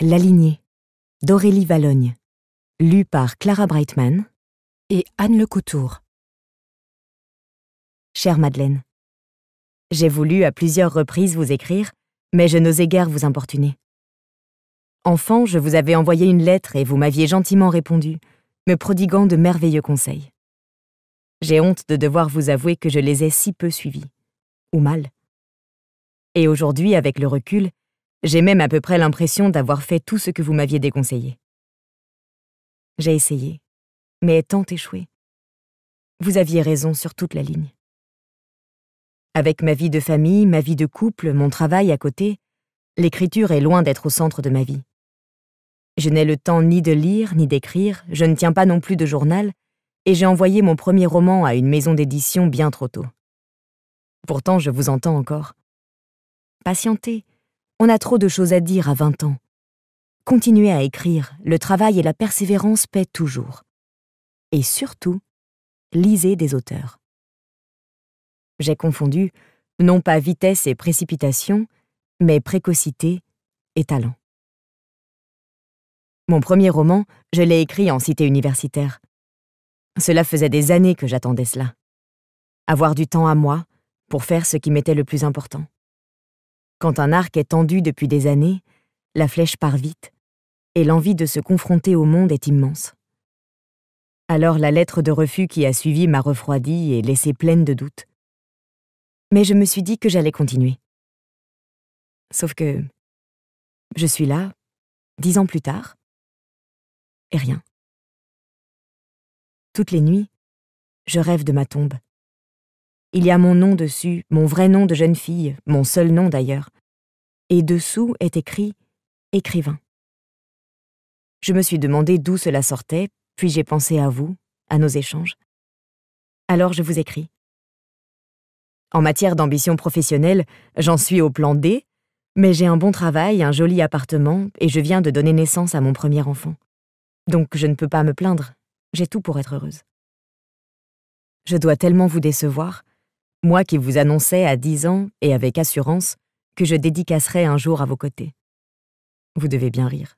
L'alignée d'Aurélie Valogne, lu par Clara Breitman et Anne Lecoutour. Chère Madeleine, j'ai voulu à plusieurs reprises vous écrire, mais je n'osais guère vous importuner. Enfant, je vous avais envoyé une lettre et vous m'aviez gentiment répondu, me prodiguant de merveilleux conseils. J'ai honte de devoir vous avouer que je les ai si peu suivis, ou mal. Et aujourd'hui, avec le recul, j'ai même à peu près l'impression d'avoir fait tout ce que vous m'aviez déconseillé. J'ai essayé, mais tant échoué. Vous aviez raison sur toute la ligne. Avec ma vie de famille, ma vie de couple, mon travail à côté, l'écriture est loin d'être au centre de ma vie. Je n'ai le temps ni de lire ni d'écrire, je ne tiens pas non plus de journal, et j'ai envoyé mon premier roman à une maison d'édition bien trop tôt. Pourtant, je vous entends encore. Patientez, on a trop de choses à dire à 20 ans. Continuez à écrire, le travail et la persévérance paient toujours. Et surtout, lisez des auteurs. J'ai confondu, non pas vitesse et précipitation, mais précocité et talent. Mon premier roman, je l'ai écrit en cité universitaire. Cela faisait des années que j'attendais cela. Avoir du temps à moi pour faire ce qui m'était le plus important. Quand un arc est tendu depuis des années, la flèche part vite, et l'envie de se confronter au monde est immense. Alors la lettre de refus qui a suivi m'a refroidie et laissée pleine de doutes. Mais je me suis dit que j'allais continuer. Sauf que je suis là, dix ans plus tard, et rien. Toutes les nuits, je rêve de ma tombe. Il y a mon nom dessus, mon vrai nom de jeune fille, mon seul nom d'ailleurs et dessous est écrit Écrivain. Je me suis demandé d'où cela sortait, puis j'ai pensé à vous, à nos échanges. Alors je vous écris. En matière d'ambition professionnelle, j'en suis au plan D, mais j'ai un bon travail, un joli appartement, et je viens de donner naissance à mon premier enfant. Donc je ne peux pas me plaindre, j'ai tout pour être heureuse. Je dois tellement vous décevoir, moi qui vous annonçais à 10 ans et avec assurance que je dédicacerai un jour à vos côtés. Vous devez bien rire.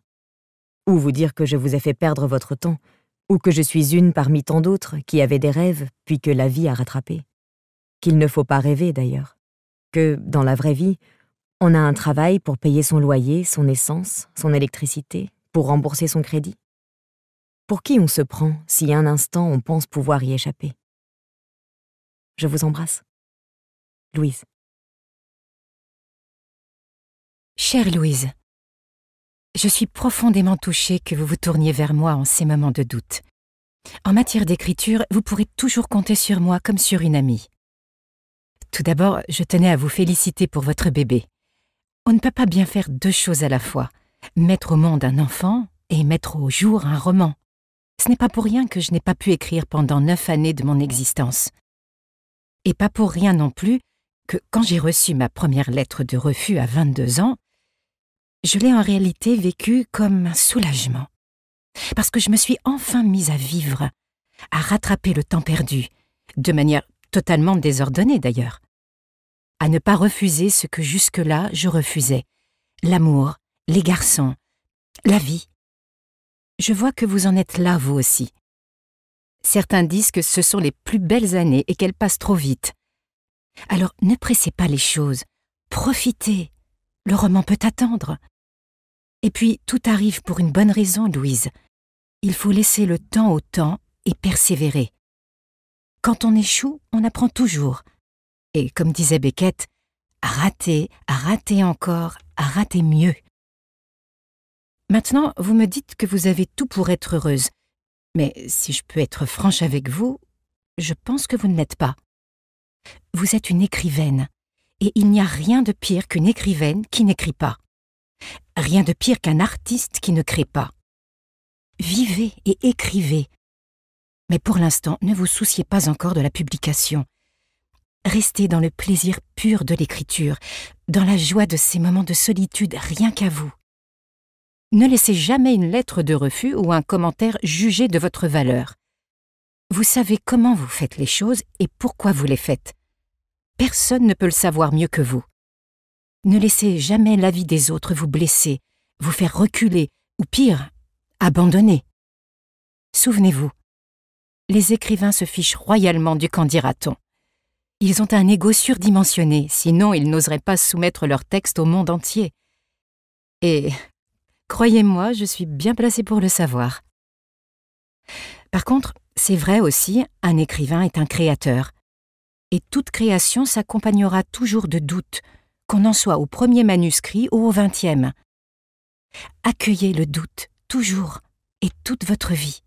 Ou vous dire que je vous ai fait perdre votre temps, ou que je suis une parmi tant d'autres qui avaient des rêves puis que la vie a rattrapé. Qu'il ne faut pas rêver d'ailleurs. Que, dans la vraie vie, on a un travail pour payer son loyer, son essence, son électricité, pour rembourser son crédit. Pour qui on se prend si un instant on pense pouvoir y échapper Je vous embrasse. Louise. Chère Louise, je suis profondément touchée que vous vous tourniez vers moi en ces moments de doute. En matière d'écriture, vous pourrez toujours compter sur moi comme sur une amie. Tout d'abord, je tenais à vous féliciter pour votre bébé. On ne peut pas bien faire deux choses à la fois, mettre au monde un enfant et mettre au jour un roman. Ce n'est pas pour rien que je n'ai pas pu écrire pendant neuf années de mon existence. Et pas pour rien non plus que quand j'ai reçu ma première lettre de refus à 22 ans, je l'ai en réalité vécu comme un soulagement, parce que je me suis enfin mise à vivre, à rattraper le temps perdu, de manière totalement désordonnée d'ailleurs, à ne pas refuser ce que jusque-là je refusais, l'amour, les garçons, la vie. Je vois que vous en êtes là, vous aussi. Certains disent que ce sont les plus belles années et qu'elles passent trop vite. Alors ne pressez pas les choses, profitez, le roman peut attendre. Et puis, tout arrive pour une bonne raison, Louise. Il faut laisser le temps au temps et persévérer. Quand on échoue, on apprend toujours. Et comme disait Beckett, à rater, à rater encore, à rater mieux. Maintenant, vous me dites que vous avez tout pour être heureuse. Mais si je peux être franche avec vous, je pense que vous ne l'êtes pas. Vous êtes une écrivaine, et il n'y a rien de pire qu'une écrivaine qui n'écrit pas. Rien de pire qu'un artiste qui ne crée pas. Vivez et écrivez. Mais pour l'instant, ne vous souciez pas encore de la publication. Restez dans le plaisir pur de l'écriture, dans la joie de ces moments de solitude rien qu'à vous. Ne laissez jamais une lettre de refus ou un commentaire juger de votre valeur. Vous savez comment vous faites les choses et pourquoi vous les faites. Personne ne peut le savoir mieux que vous. Ne laissez jamais l'avis des autres vous blesser, vous faire reculer, ou pire, abandonner. Souvenez-vous, les écrivains se fichent royalement du qu'en dira-t-on. Ils ont un égo surdimensionné, sinon ils n'oseraient pas soumettre leur texte au monde entier. Et, croyez-moi, je suis bien placée pour le savoir. Par contre, c'est vrai aussi, un écrivain est un créateur. Et toute création s'accompagnera toujours de doutes, qu'on en soit au premier manuscrit ou au vingtième. Accueillez le doute, toujours, et toute votre vie.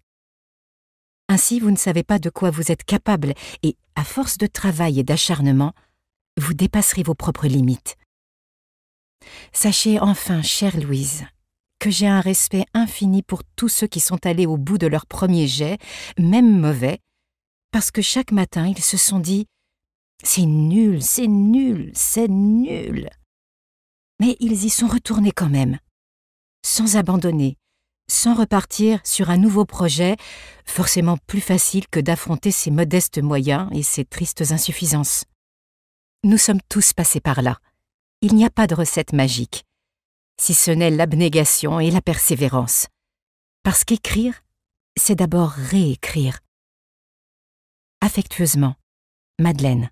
Ainsi, vous ne savez pas de quoi vous êtes capable, et, à force de travail et d'acharnement, vous dépasserez vos propres limites. Sachez enfin, chère Louise, que j'ai un respect infini pour tous ceux qui sont allés au bout de leur premier jet, même mauvais, parce que chaque matin ils se sont dit c'est nul, c'est nul, c'est nul. Mais ils y sont retournés quand même, sans abandonner, sans repartir sur un nouveau projet, forcément plus facile que d'affronter ses modestes moyens et ses tristes insuffisances. Nous sommes tous passés par là. Il n'y a pas de recette magique, si ce n'est l'abnégation et la persévérance. Parce qu'écrire, c'est d'abord réécrire. Affectueusement, Madeleine.